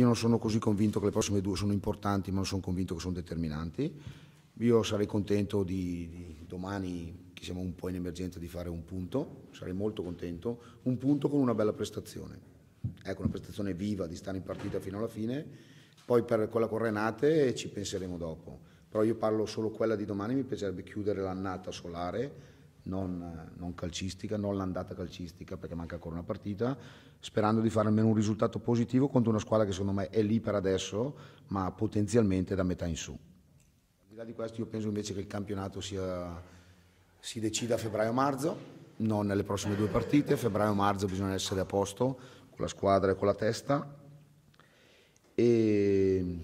io non sono così convinto che le prossime due sono importanti, ma non sono convinto che sono determinanti. Io sarei contento di, di domani, che siamo un po' in emergenza, di fare un punto, sarei molto contento, un punto con una bella prestazione. Ecco, una prestazione viva, di stare in partita fino alla fine, poi per quella con Renate ci penseremo dopo. Però io parlo solo quella di domani, mi piacerebbe chiudere l'annata solare non, non calcistica, non l'andata calcistica perché manca ancora una partita, sperando di fare almeno un risultato positivo contro una squadra che secondo me è lì per adesso, ma potenzialmente da metà in su. Al di là di questo io penso invece che il campionato sia, si decida a febbraio-marzo, non nelle prossime due partite, febbraio-marzo bisogna essere a posto con la squadra e con la testa e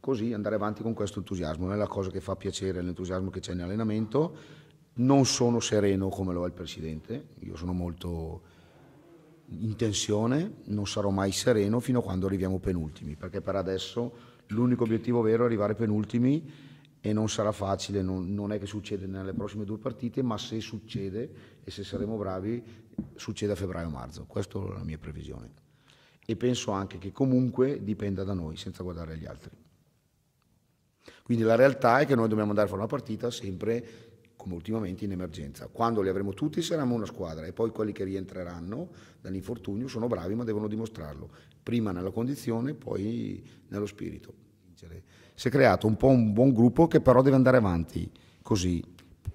così andare avanti con questo entusiasmo, non è la cosa che fa piacere l'entusiasmo che c'è in allenamento, non sono sereno come lo è il Presidente, io sono molto in tensione, non sarò mai sereno fino a quando arriviamo penultimi, perché per adesso l'unico obiettivo vero è arrivare penultimi e non sarà facile, non, non, è che succede nelle prossime due partite, ma se succede e se saremo bravi succede a febbraio-marzo, questa è la mia previsione. E penso anche che comunque dipenda da noi, senza guardare agli altri. Quindi la realtà è che noi dobbiamo andare a fare una partita sempre come ultimamente in emergenza. Quando li avremo tutti saremo una squadra e poi quelli che rientreranno dall'infortunio sono bravi ma devono dimostrarlo, prima nella condizione, poi nello spirito. Si è creato un po' un buon gruppo che però deve andare avanti così.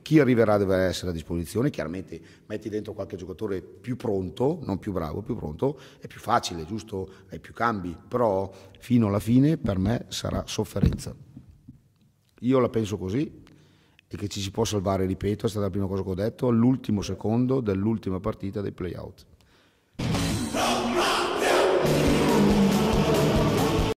Chi arriverà deve essere a disposizione, chiaramente metti dentro qualche giocatore più pronto, non più bravo, più pronto, è più facile, giusto? Hai più cambi, però fino alla fine per me sarà sofferenza. Io la penso così, e che ci si può salvare, ripeto, è stata la prima cosa che ho detto, all'ultimo secondo dell'ultima partita dei playout.